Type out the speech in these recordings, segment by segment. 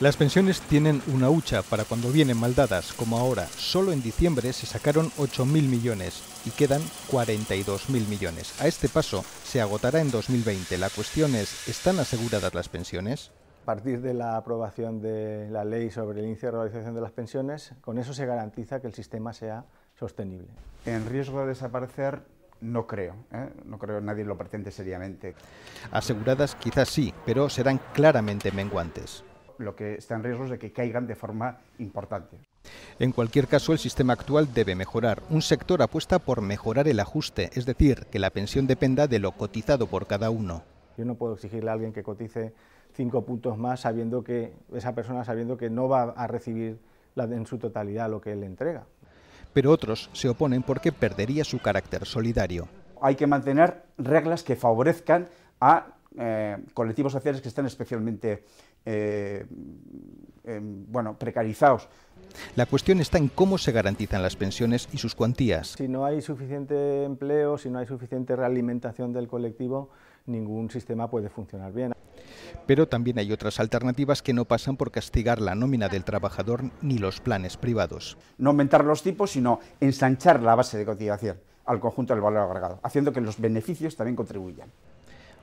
Las pensiones tienen una hucha para cuando vienen maldadas, como ahora. Solo en diciembre se sacaron 8.000 millones y quedan 42.000 millones. A este paso se agotará en 2020. La cuestión es, ¿están aseguradas las pensiones? A partir de la aprobación de la ley sobre el inicio de realización de las pensiones, con eso se garantiza que el sistema sea sostenible. En riesgo de desaparecer no creo, ¿eh? no creo que nadie lo pretende seriamente. Aseguradas quizás sí, pero serán claramente menguantes lo que está en riesgo es de que caigan de forma importante. En cualquier caso, el sistema actual debe mejorar. Un sector apuesta por mejorar el ajuste, es decir, que la pensión dependa de lo cotizado por cada uno. Yo no puedo exigirle a alguien que cotice cinco puntos más sabiendo que esa persona sabiendo que no va a recibir en su totalidad lo que él entrega. Pero otros se oponen porque perdería su carácter solidario. Hay que mantener reglas que favorezcan a eh, colectivos sociales que están especialmente eh, bueno, precarizados. La cuestión está en cómo se garantizan las pensiones y sus cuantías. Si no hay suficiente empleo, si no hay suficiente realimentación del colectivo, ningún sistema puede funcionar bien. Pero también hay otras alternativas que no pasan por castigar la nómina del trabajador ni los planes privados. No aumentar los tipos, sino ensanchar la base de cotización al conjunto del valor agregado, haciendo que los beneficios también contribuyan.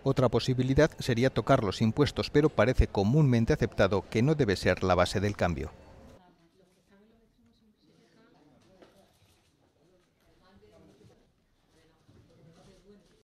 Otra posibilidad sería tocar los impuestos, pero parece comúnmente aceptado que no debe ser la base del cambio.